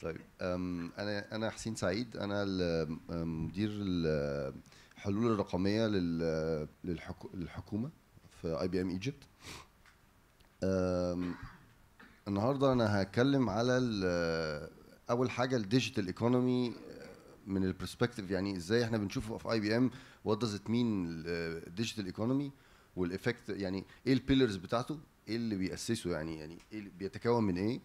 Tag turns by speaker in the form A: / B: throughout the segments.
A: طيب انا انا حسين سعيد انا مدير الحلول الرقميه للحكومه في اي بي ام ايجيبت النهارده انا هتكلم على اول حاجه الديجيتال ايكونومي من البرسبكتيف يعني ازاي احنا بنشوفه في اي بي ام وات داز ات مين الديجيتال ايكونومي والايفكت يعني ايه البيلرز بتاعته ايه اللي بيأسسه يعني يعني ايه بيتكون من ايه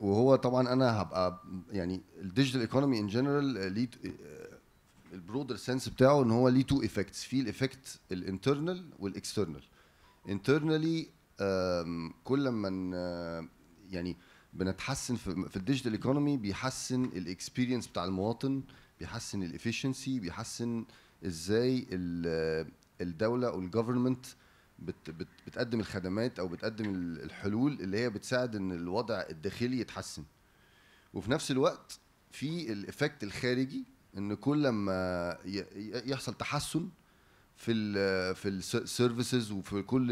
A: وهو طبعا انا هبقى يعني الديجيتال ايكونومي ان جنرال ليه آه، البرودر سنس بتاعه ان هو ليه تو افكتس في الايفكت الانترنال والاكسترنال انترنالي كل ما آه، يعني بنتحسن في, في الديجيتال ايكونومي بيحسن الاكسبيرينس بتاع المواطن بيحسن الافشنسي بيحسن ازاي آه، الدوله او الجفرمنت بت بت بتقدم الخدمات او بتقدم الحلول اللي هي بتساعد ان الوضع الداخلي يتحسن وفي نفس الوقت في الايفكت الخارجي ان كل لما يحصل تحسن في الـ في السيرفيسز وفي كل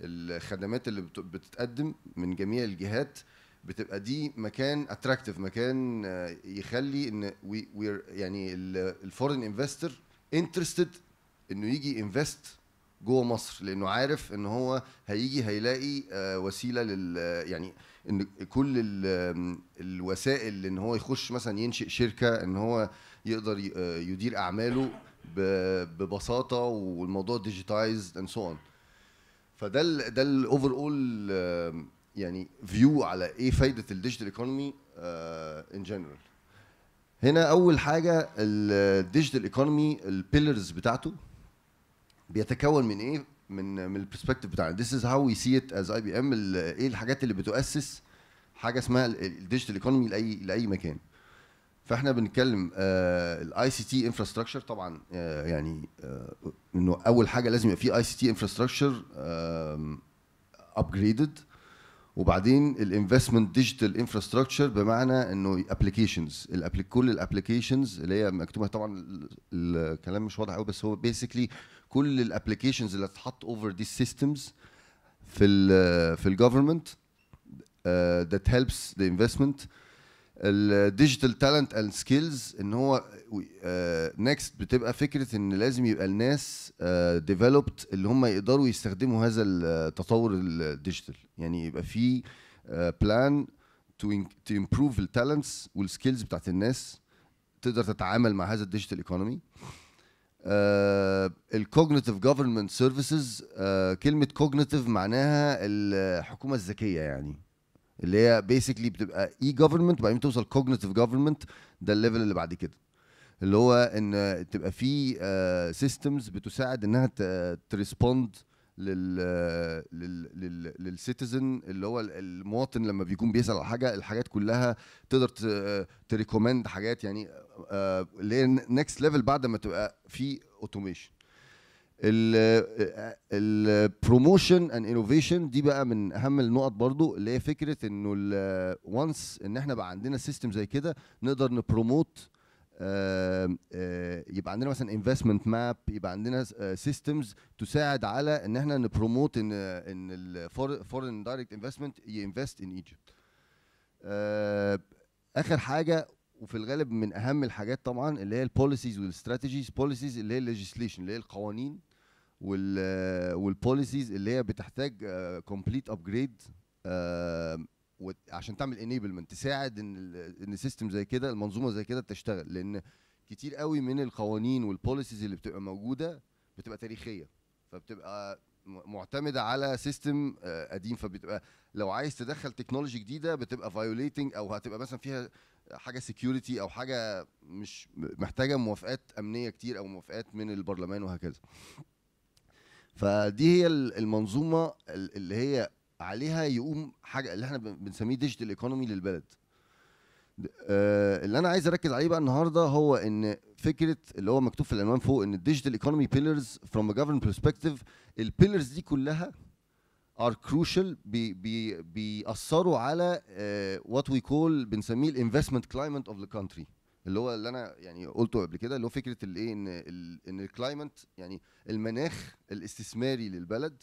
A: الخدمات اللي بتتقدم من جميع الجهات بتبقى دي مكان اتراكتيف مكان يخلي ان وي يعني الفورن انفستر انترستد انه يجي انفست جوه مصر لانه عارف ان هو هيجي هيلاقي آه، وسيله لل يعني ان كل الوسائل ان هو يخش مثلا ينشئ شركه ان هو يقدر آه، يدير اعماله ببساطه والموضوع ديجيتايزد اند سو اون فده الـ ده الاوفر اول يعني فيو على ايه فايده الديجيتال ايكونومي ان جنرال هنا اول حاجه الديجيتال ايكونومي البيلرز بتاعته بيتكون من ايه من من البرسبكتيف بتاعنا از هاو وي سي ات از اي بي ام ايه الحاجات اللي بتؤسس حاجه اسمها الديجيتال ايكونومي لاي لاي مكان فاحنا بنتكلم الاي سي تي انفراستراكشر طبعا آه، يعني آه، انه اول حاجه لازم يبقى في اي سي تي انفراستراكشر ابجريدد وبعدين الانفستمنت ديجيتال انفراستراكشر بمعنى انه ابلكيشنز كل الابلكيشنز اللي هي مكتوبه طبعا الكلام مش واضح قوي بس هو بيسكلي كل الابلكيشنز اللي هتتحط اوفر دي سيستمز في الـ آه، في الجفرمنت ذات هيلبس ذا انفستمنت الديجيتال تالنت اند سكيلز ان هو نيكست uh, آه، بتبقى فكره ان لازم يبقى الناس ديفلوبت آه، uh, اللي هم يقدروا يستخدموا هذا التطور الديجيتال يعني يبقى في بلان تو تو امبروف التالنتس والسكيلز بتاعت الناس تقدر تتعامل مع هذا الديجيتال ايكونومي uh, الكوجنيتيف جوفرمنت سيرفيسز كلمه كوجنيتيف معناها الحكومه الذكيه يعني اللي هي بيسكلي بتبقى اي جوفرمنت وبعدين توصل كوجنيتيف جوفرمنت ده الليفل اللي بعد كده اللي هو ان تبقى في سيستمز آه، بتساعد انها تريسبوند لل لل للسيتيزن اللي هو المواطن لما بيكون بيسال على حاجه الحاجات كلها تقدر تريكومند آه، حاجات يعني نكست آه، ليفل بعد ما تبقى في اوتوميشن البروموشن اند انوفيشن دي بقى من اهم النقط برضو اللي هي فكره انه وانس آه، ان احنا بقى عندنا سيستم زي كده نقدر نبروموت آه، يبقى عندنا مثلا انفستمنت ماب يبقى عندنا سيستمز تساعد على ان احنا نبروموت ان ان الفورن دايركت انفستمنت ينفست ان ايجيبت اخر حاجه وفي الغالب من اهم الحاجات طبعا اللي هي البوليسيز والاستراتيجيز بوليسيز اللي هي الليجيسليشن اللي هي القوانين وال والبوليسيز اللي هي بتحتاج كومبليت آه، آه، ابجريد عشان تعمل انيبلمنت تساعد ان ان سيستم زي كده المنظومه زي كده تشتغل لان كتير قوي من القوانين والبوليسيز اللي بتبقى موجوده بتبقى تاريخيه فبتبقى معتمده على سيستم آه، قديم فبتبقى لو عايز تدخل تكنولوجي جديده بتبقى فايوليتنج او هتبقى مثلا فيها حاجه سكيورتي او حاجه مش محتاجه موافقات امنيه كتير او موافقات من البرلمان وهكذا فدي هي المنظومه اللي هي عليها يقوم حاجه اللي احنا بنسميه ديجيتال ايكونومي للبلد آه، اللي انا عايز اركز عليه بقى النهارده هو ان فكره اللي هو مكتوب في العنوان فوق ان الديجيتال ايكونومي بيلرز فروم ا جوفرن برسبكتيف البيلرز دي كلها ار كروشال بيأثروا على وات وي كول بنسميه الانفستمنت كلايمنت اوف ذا كونتري اللي هو اللي انا يعني قلته قبل كده اللي هو فكره الايه ان ان الكلايمنت يعني المناخ الاستثماري للبلد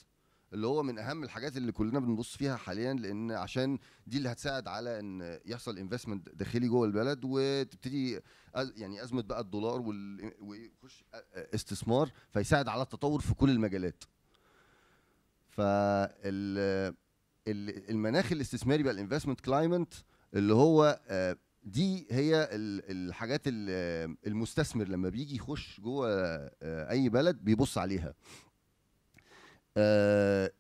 A: اللي هو من اهم الحاجات اللي كلنا بنبص فيها حاليا لان عشان دي اللي هتساعد على ان يحصل انفستمنت داخلي جوه البلد وتبتدي يعني ازمه بقى الدولار ويخش آه، آه، استثمار فيساعد على التطور في كل المجالات فال المناخ الاستثماري بقى الانفستمنت كلايمنت اللي هو آه، دي هي الحاجات المستثمر لما بيجي يخش جوه آه، اي بلد بيبص عليها آه،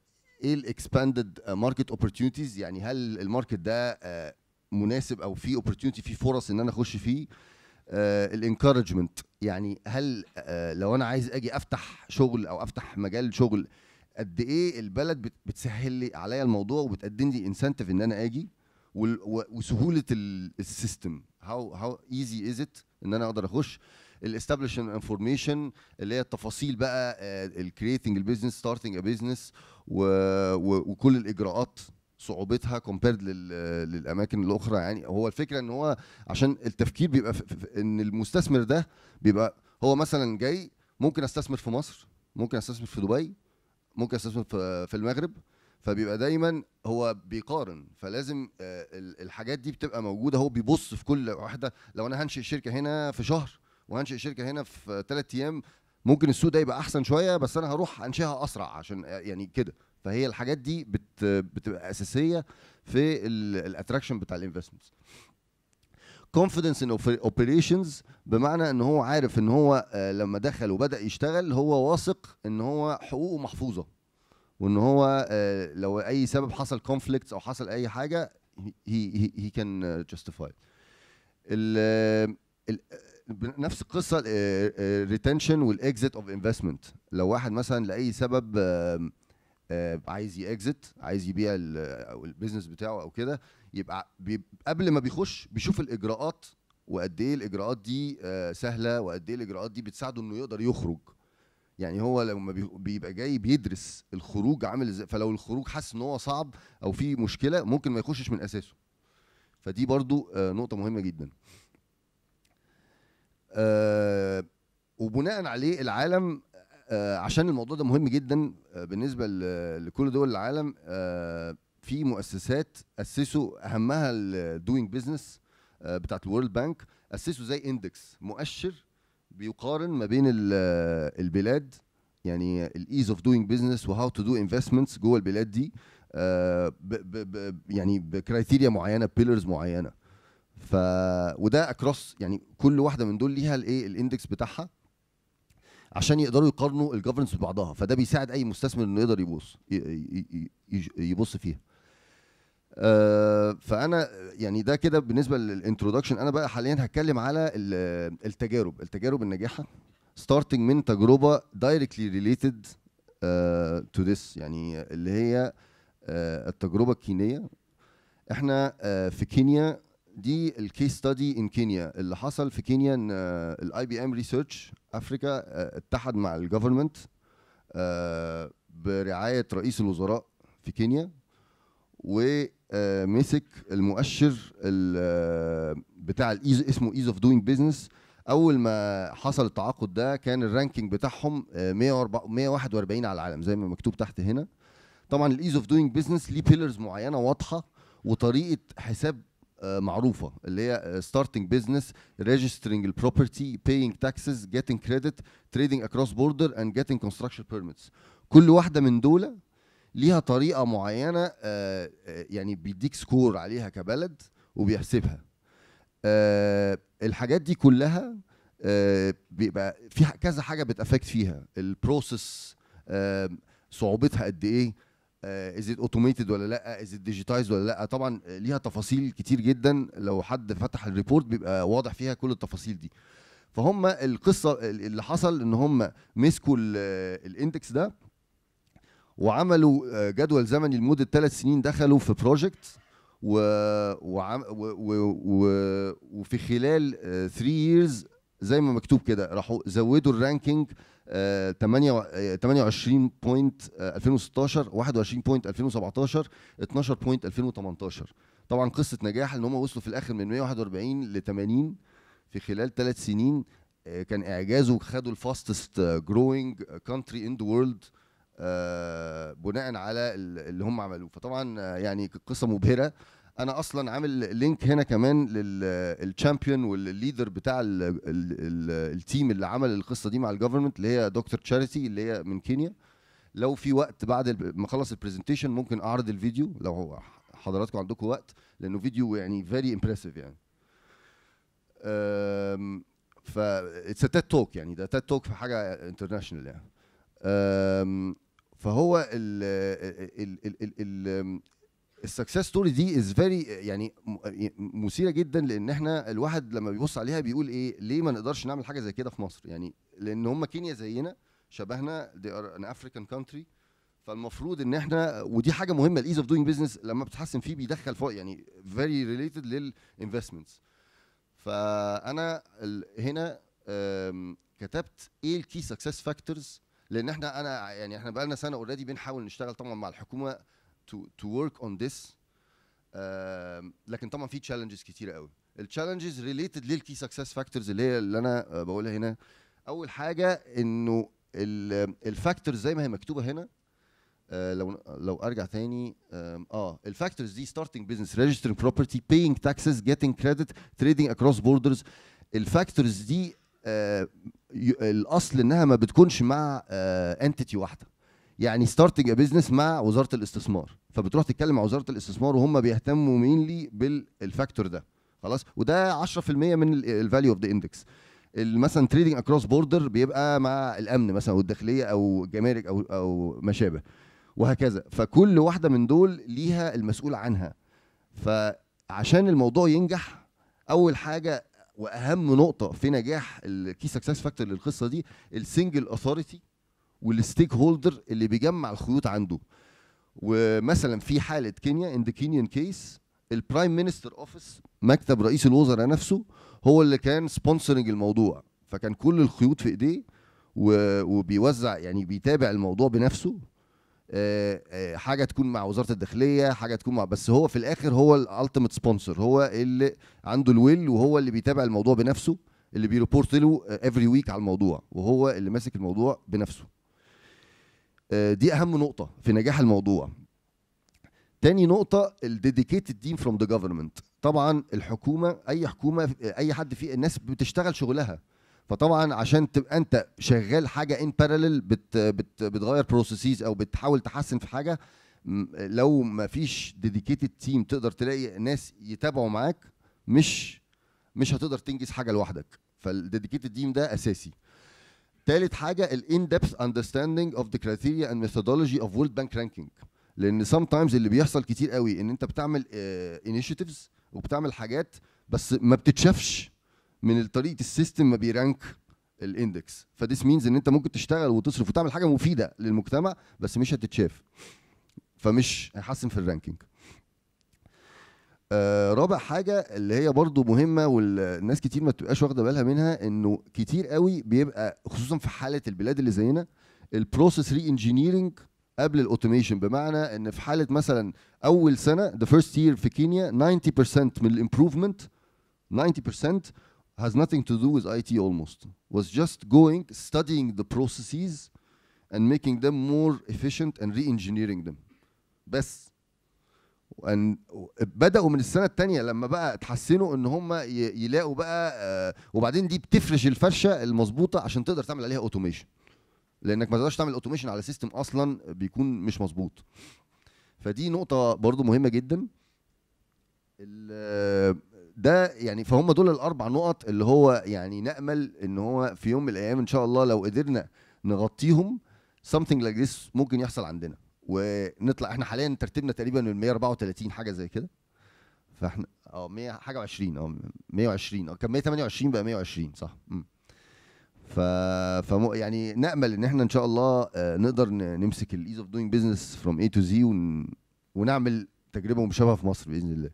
A: ايه الاكسباندد ماركت اوبورتيونيتيز يعني هل الماركت ده مناسب او في اوبورتيونيتي في فرص ان انا اخش فيه الانكورجمنت يعني هل لو انا عايز اجي افتح شغل او افتح مجال شغل قد ايه البلد بتسهل لي عليا الموضوع وبتقدم لي انسنتيف ان انا اجي وسهوله السيستم هاو هاو ايزي از ات ان انا اقدر اخش الاستابليش انفورميشن اللي هي التفاصيل بقى الكريتنج البيزنس ستارتنج ا بيزنس وكل الاجراءات صعوبتها كومبيرد للاماكن الاخرى يعني هو الفكره ان هو عشان التفكير بيبقى ان المستثمر ده بيبقى هو مثلا جاي ممكن استثمر في مصر ممكن استثمر في دبي ممكن استثمر في المغرب فبيبقى دايما هو بيقارن فلازم آه، الحاجات دي بتبقى موجوده هو بيبص في كل واحده لو انا هنشئ شركه هنا في شهر وهنشئ شركه هنا في ثلاث ايام ممكن السوق ده يبقى احسن شويه بس انا هروح انشئها اسرع عشان آه، يعني كده فهي الحاجات دي بتبقى اساسيه في الاتراكشن بتاع الانفستمنت كونفيدنس ان اوبريشنز بمعنى ان هو عارف ان هو آه، لما دخل وبدا يشتغل هو واثق ان هو حقوقه محفوظه وان هو آه، لو اي سبب حصل كونفليكتس او حصل اي حاجه هي هي كان جاستيفايد نفس القصه الريتنشن والاكزيت اوف انفستمنت لو واحد مثلا لاي سبب آه، عايز يأكزت عايز يبيع البيزنس بتاعه او كده يبقى قبل ما بيخش بيشوف الاجراءات وقد ايه الاجراءات دي آه، سهله وقد ايه الاجراءات دي بتساعده انه يقدر يخرج يعني هو لما بيبقى جاي بيدرس الخروج عامل ازاي فلو الخروج حس ان هو صعب او في مشكله ممكن ما يخشش من اساسه فدي برضو آه، نقطه مهمه جدا آه، وبناء عليه العالم عشان الموضوع ده مهم جدا بالنسبه لكل دول العالم في مؤسسات اسسوا اهمها الدوينج بزنس آه، بتاعت الورلد بانك اسسوا زي اندكس مؤشر بيقارن ما بين آه، البلاد يعني الايز اوف دوينج بزنس وهاو تو دو انفستمنتس جوه البلاد دي آه، ب ب يعني بكرايتيريا معينه بيلرز معينه ف وده اكروس يعني كل واحده من دول ليها الايه الاندكس بتاعها عشان يقدروا يقارنوا الجفرنس ببعضها فده بيساعد اي مستثمر انه يقدر يبص يبص فيها آه، فانا يعني ده كده بالنسبه للانترودكشن انا بقى حاليا هتكلم على التجارب التجارب الناجحه ستارتنج من تجربه دايركتلي ريليتد تو ذس يعني اللي هي uh, التجربه الكينيه احنا uh, في كينيا دي الكيس ستادي ان كينيا اللي حصل في كينيا ان الاي بي ام ريسيرش افريكا اتحد مع الجفرمنت برعايه رئيس الوزراء في كينيا ومسك المؤشر بتاع اسمه ايز اوف دوينج بزنس اول ما حصل التعاقد ده كان الرانكينج بتاعهم 141 آه، على العالم زي ما مكتوب تحت هنا طبعا الايز اوف دوينج بزنس ليه بيلرز معينه واضحه وطريقه حساب آه، معروفه اللي هي ستارتنج بزنس ريجسترنج البروبرتي paying تاكسز جيتنج كريدت تريدنج اكروس بوردر اند جيتنج construction بيرميتس كل واحده من دول ليها طريقه معينه آه، آه، يعني بيديك سكور عليها كبلد وبيحسبها آه، الحاجات دي كلها بيبقى في كذا حاجه بتافكت فيها البروسيس صعوبتها قد ايه از ات اوتوميتد ولا لا از ات ديجيتايزد ولا لا طبعا ليها تفاصيل كتير جدا لو حد فتح الريبورت بيبقى واضح فيها كل التفاصيل دي فهم القصه اللي حصل ان هم مسكوا الاندكس ده وعملوا آه، جدول زمني لمده ثلاث سنين دخلوا في بروجكت و... و... و... و... وفي خلال 3 آه، ييرز زي ما مكتوب كده راحوا زودوا الرانكينج 28 بوينت 2016 21 بوينت 2017 12 بوينت 2018 طبعا قصه نجاح ان هم وصلوا في الاخر من 141 ل 80 في خلال ثلاث سنين آه، كان اعجازه خدوا الفاستست جروينج كانتري ان ذا وورلد آه، بناء على اللي هم عملوه فطبعا آه، يعني قصه مبهره انا اصلا عامل لينك هنا كمان للشامبيون آه، والليدر بتاع التيم اللي عمل القصه دي مع الجفرمنت اللي هي دكتور تشاريتي اللي هي من كينيا لو في وقت بعد ما اخلص البرزنتيشن ممكن اعرض الفيديو لو حضراتكم عندكم وقت لانه فيديو يعني فيري امبرسيف يعني ف اتس تيد توك يعني ده تيد توك في حاجه انترناشونال يعني فهو ال ال ال ال ال السكسس ستوري دي از فيري يعني مثيره جدا لان احنا الواحد لما بيبص عليها بيقول ايه ليه ما نقدرش نعمل حاجه زي كده في مصر يعني لان هم كينيا زينا شبهنا دي ار ان افريكان كونتري فالمفروض ان احنا ودي حاجه مهمه الايز اوف دوينج بزنس لما بتحسن فيه بيدخل فوق يعني فيري ريليتد للانفستمنتس فانا هنا آمم، كتبت ايه الكي سكسس فاكتورز لان احنا انا يعني احنا بقالنا سنه اوريدي بنحاول نشتغل طبعا مع الحكومه تو تو ورك اون ذس لكن طبعا في تشالنجز كتيره قوي التشالنجز ريليتد للكي سكسس فاكتورز اللي هي اللي انا آه، بقولها هنا اول حاجه انه الفاكتورز زي ما هي مكتوبه هنا آه، لو لو ارجع تاني اه الفاكتورز دي ستارتنج بزنس ريجسترنج بروبرتي بينج تاكسز جيتنج كريدت تريدنج اكروس بوردرز الفاكتورز دي آه، الاصل انها ما بتكونش مع انتيتي آه، واحده يعني ستارتنج بزنس مع وزاره الاستثمار فبتروح تتكلم مع وزاره الاستثمار وهم بيهتموا مينلي بالفاكتور ده خلاص وده 10% من الفاليو اوف ذا اندكس مثلا تريدنج اكروس بوردر بيبقى مع الامن مثلا او الداخليه او الجمارك او او ما شابه وهكذا فكل واحده من دول ليها المسؤول عنها فعشان الموضوع ينجح اول حاجه واهم نقطه في نجاح الكي سكسس فاكتور للقصه دي السنجل اثوريتي والستيك هولدر اللي بيجمع الخيوط عنده ومثلا في حاله كينيا ان ذا كينيان كيس البرايم مينستر اوفيس مكتب رئيس الوزراء نفسه هو اللي كان سبونسرنج الموضوع فكان كل الخيوط في ايديه وبيوزع يعني بيتابع الموضوع بنفسه آه، آه، حاجه تكون مع وزاره الداخليه حاجه تكون مع بس هو في الاخر هو الالتيميت سبونسر هو اللي عنده الويل وهو اللي بيتابع الموضوع بنفسه اللي بيريبورت له افري ويك على الموضوع وهو اللي ماسك الموضوع بنفسه آه، دي اهم نقطه في نجاح الموضوع تاني نقطة الديديكيتد تيم فروم ذا جفرمنت طبعا الحكومة أي حكومة أي حد في الناس بتشتغل شغلها فطبعا عشان تبقى انت شغال حاجه ان باراليل بت بت بتغير بروسيسز او بتحاول تحسن في حاجه لو ما فيش ديديكيتد تيم تقدر تلاقي ناس يتابعوا معاك مش مش هتقدر تنجز حاجه لوحدك فالديديكيتد تيم ده اساسي ثالث حاجه الان ديبث اندرستاندينج اوف ذا كريتيريا اند ميثودولوجي اوف وورلد بانك رانكينج لان سام تايمز اللي بيحصل كتير قوي ان انت بتعمل انيشيتيفز آه، uh, وبتعمل حاجات بس ما بتتشافش من طريقه السيستم ما بيرانك الاندكس فديس مينز ان انت ممكن تشتغل وتصرف وتعمل حاجه مفيده للمجتمع بس مش هتتشاف فمش هيحسن في الرانكينج آه رابع حاجة اللي هي برضو مهمة والناس كتير ما تبقاش واخدة بالها منها انه كتير قوي بيبقى خصوصا في حالة البلاد اللي زينا البروسيس ري انجينيرنج قبل الاوتوميشن بمعنى ان في حالة مثلا اول سنة ذا فيرست يير في كينيا 90% من الامبروفمنت 90% has nothing to do with IT almost, was just going, studying the processes and making them more efficient and re-engineering them. بس and uh, بدأوا من السنة الثانية لما بقى اتحسنوا ان هم يلاقوا بقى آه، وبعدين دي بتفرش الفرشة المظبوطة عشان تقدر تعمل عليها اوتوميشن. لانك ما تقدرش تعمل اوتوميشن على سيستم اصلا بيكون مش مظبوط. فدي نقطة برضو مهمة جدا. ده يعني فهم دول الاربع نقط اللي هو يعني نامل ان هو في يوم من الايام ان شاء الله لو قدرنا نغطيهم something like this ممكن يحصل عندنا ونطلع احنا حاليا ترتيبنا تقريبا من 134 حاجه زي كده فاحنا اه 100 حاجه و20 اه 120 اه كان 128 بقى 120 صح امم ف فم... يعني نامل ان احنا ان شاء الله آه، نقدر نمسك الايز اوف دوينج بزنس فروم اي تو زي ونعمل تجربه مشابهه في مصر باذن الله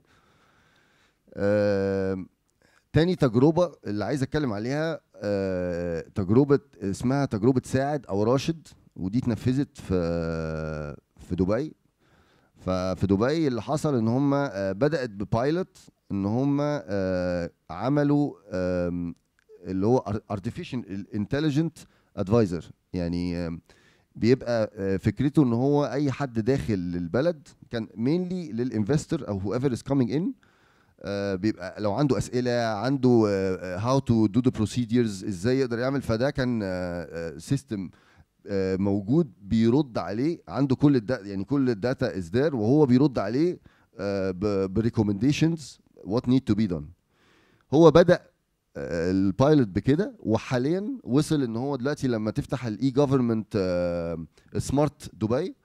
A: تاني تجربه اللي عايز اتكلم عليها آه تجربه اسمها تجربه ساعد او راشد ودي اتنفذت في في دبي ففي دبي اللي حصل ان هم آه، بدات ببايلوت ان هم آه، عملوا اللي هو ارتفيشال انتليجنت ادفايزر يعني بيبقى آه، فكرته ان هو اي حد داخل البلد كان مينلي للانفستور او هو ايفر از كامينج ان آه، بيبقى لو عنده اسئله عنده هاو تو دو ذا بروسيدرز ازاي يقدر يعمل فده كان سيستم آه، آه، موجود بيرد عليه عنده كل الداتا يعني كل الداتا از ذير وهو بيرد عليه بريكومنديشنز وات نيد تو بي دون هو بدا البايلوت بكده وحاليا وصل ان هو دلوقتي لما تفتح الاي جفرمنت سمارت دبي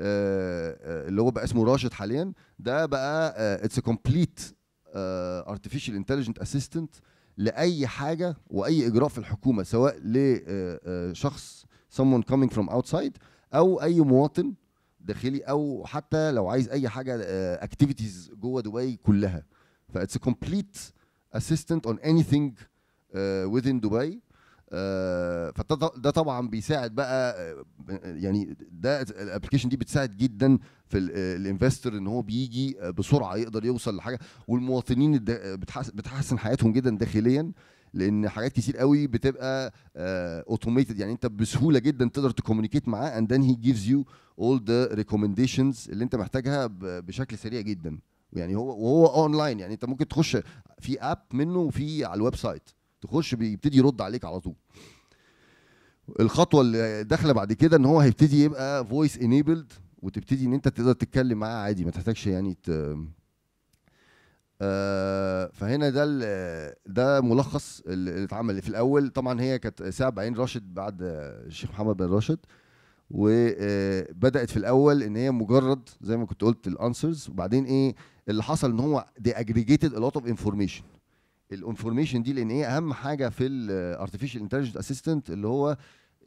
A: اللي هو بقى اسمه راشد حاليا ده بقى اتس كومبليت ارتفيشال انتليجنت اسيستنت لاي حاجه واي اجراء في الحكومه سواء لشخص آه، آه، someone coming from outside او اي مواطن داخلي او حتى لو عايز اي حاجه اكتيفيتيز آه، جوه دبي كلها فاتس كومبليت اسيستنت اون اني ثينج within دبي آه، فده طبعا بيساعد بقى آه، يعني ده الابلكيشن دي بتساعد جدا في الانفستور آه، ان هو بيجي بسرعه يقدر يوصل لحاجه والمواطنين بتحسن حياتهم جدا داخليا لان حاجات كتير قوي بتبقى اوتوميتد يعني انت بسهوله جدا تقدر تكومينيكيت معاه اند ذن هي جيفز يو اول ذا ريكومنديشنز اللي انت محتاجها بشكل سريع جدا يعني هو وهو اونلاين يعني انت ممكن تخش في اب منه وفي على الويب سايت تخش بيبتدي يرد عليك على طول الخطوه اللي داخله بعد كده ان هو هيبتدي يبقى فويس انيبلد وتبتدي ان انت تقدر تتكلم معاه عادي ما تحتاجش يعني ت... آه فهنا ده ده ملخص اللي اتعمل في الاول طبعا هي كانت ساعه بعين راشد بعد الشيخ محمد بن راشد وبدات آه، في الاول ان هي مجرد زي ما كنت قلت الانسرز وبعدين ايه اللي حصل ان هو دي اجريجيتد ا لوت اوف انفورميشن الانفورميشن دي لان هي اهم حاجه في الارتفيشال انتليجنس اسيستنت اللي هو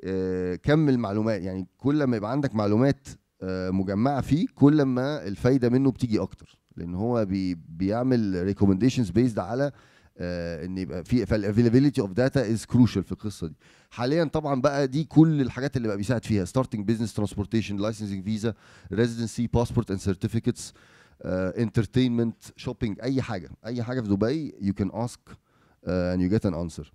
A: آه، كم المعلومات يعني كل ما يبقى عندك معلومات آه، مجمعه فيه كل ما الفايده منه بتيجي اكتر لان هو بي بيعمل ريكومنديشنز بيزد على آه، ان يبقى في فالافيلابيلتي اوف داتا از كروشال في القصه دي حاليا طبعا بقى دي كل الحاجات اللي بقى بيساعد فيها ستارتنج بزنس ترانسبورتيشن لايسنسنج فيزا ريزيدنسي باسبورت اند سيرتيفيكتس انترتينمنت آه، شوبينج اي حاجه اي حاجه في دبي يو كان اسك اند يو جيت ان انسر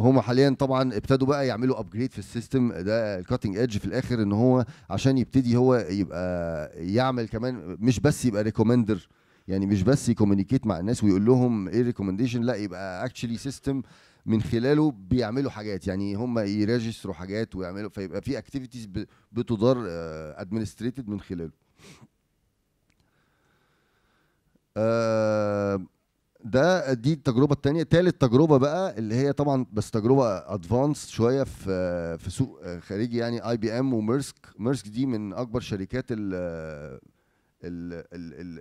A: هم حاليا طبعا ابتدوا بقى يعملوا ابجريد في السيستم ده الكاتنج ايدج في الاخر ان هو عشان يبتدي هو يبقى يعمل كمان مش بس يبقى ريكومندر يعني مش بس يكومينيكيت مع الناس ويقول لهم ايه ريكومنديشن لا يبقى اكشلي سيستم من خلاله بيعملوا حاجات يعني هم يريجستروا حاجات ويعملوا فيبقى في اكتيفيتيز بتدار ادمنستريتد آه، من خلاله آه، ده دي التجربه الثانيه ثالث تجربه بقى اللي هي طبعا بس تجربه ادفانس شويه في في سوق خارجي يعني اي بي ام وميرسك ميرسك دي من اكبر شركات ال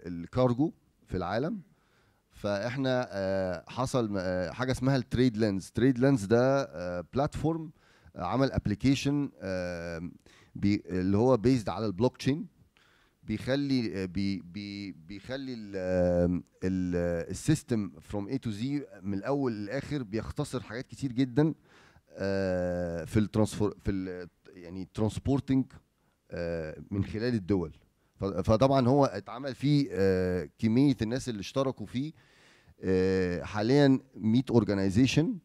A: الكارجو في العالم فاحنا آه، حصل آه، حاجه اسمها التريد لينز تريد لينز ده بلاتفورم آه، عمل ابلكيشن اللي هو بيزد على البلوك تشين بيخلي بي بي بيخلي السيستم فروم اي تو زي من الاول للاخر بيختصر حاجات كتير جدا في الترانسفور في يعني ترانسبورتنج من خلال الدول فطبعا هو اتعمل فيه آه، كميه الناس اللي اشتركوا فيه آه، حاليا 100 اورجنايزيشن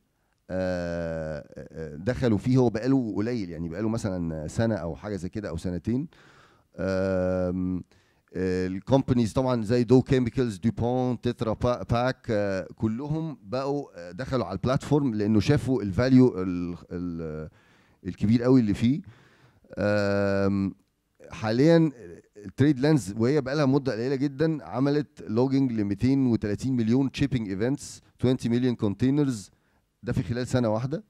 A: آه، دخلوا فيه هو بقاله قليل يعني بقاله مثلا سنه او حاجه زي كده او سنتين الكومبانيز طبعا زي دو كيميكلز ديبون تترا باك كلهم بقوا دخلوا على البلاتفورم لانه شافوا الفاليو الكبير قوي اللي فيه حاليا تريد لاندز وهي بقى لها مده قليله جدا عملت لوجنج ل 230 مليون شيبنج ايفنتس 20 مليون كونتينرز ده في خلال سنه واحده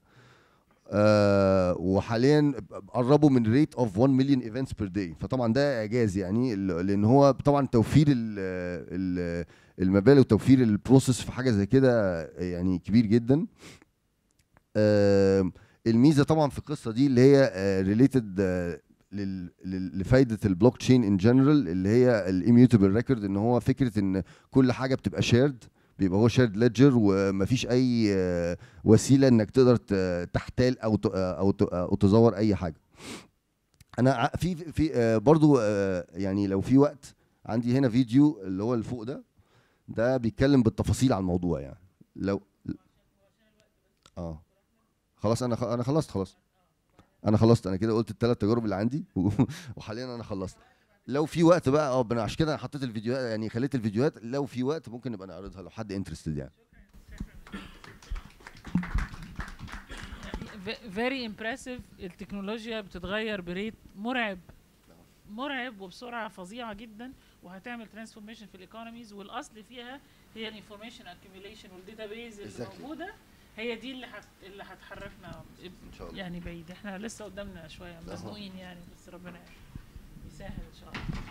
A: آه وحاليا قربوا من ريت اوف 1 مليون ايفنتس بير داي فطبعا ده اعجاز يعني لان هو طبعا توفير الـ الـ المبالغ وتوفير البروسيس في حاجه زي كده يعني كبير جدا آه الميزه طبعا في القصه دي اللي هي ريليتد آه، لفائده البلوك تشين ان جنرال اللي هي الايميوتبل ريكورد ان هو فكره ان كل حاجه بتبقى شيرد بيبقى هو شيرد ليدجر ومفيش اي وسيله انك تقدر تحتال او او او تزور اي حاجه انا في في برضو يعني لو في وقت عندي هنا فيديو اللي هو اللي فوق ده ده بيتكلم بالتفاصيل عن الموضوع يعني لو اه خلاص انا انا خلصت خلاص انا خلصت انا كده قلت الثلاث تجارب اللي عندي وحاليا انا خلصت لو في وقت بقى اه عشان كده انا حطيت الفيديوهات يعني خليت الفيديوهات لو في وقت ممكن نبقى نعرضها لو حد انترستد يعني فيري امبرسيف التكنولوجيا بتتغير بريت مرعب مرعب وبسرعه فظيعه جدا وهتعمل ترانسفورميشن في الايكونوميز والاصل فيها هي الانفورميشن اكيوميليشن والداتا بيز اللي موجوده هي دي اللي حت... اللي هتحركنا ان شاء الله يعني بعيد احنا لسه قدامنا شويه مزنوقين يعني بس ربنا يسهل ان شاء الله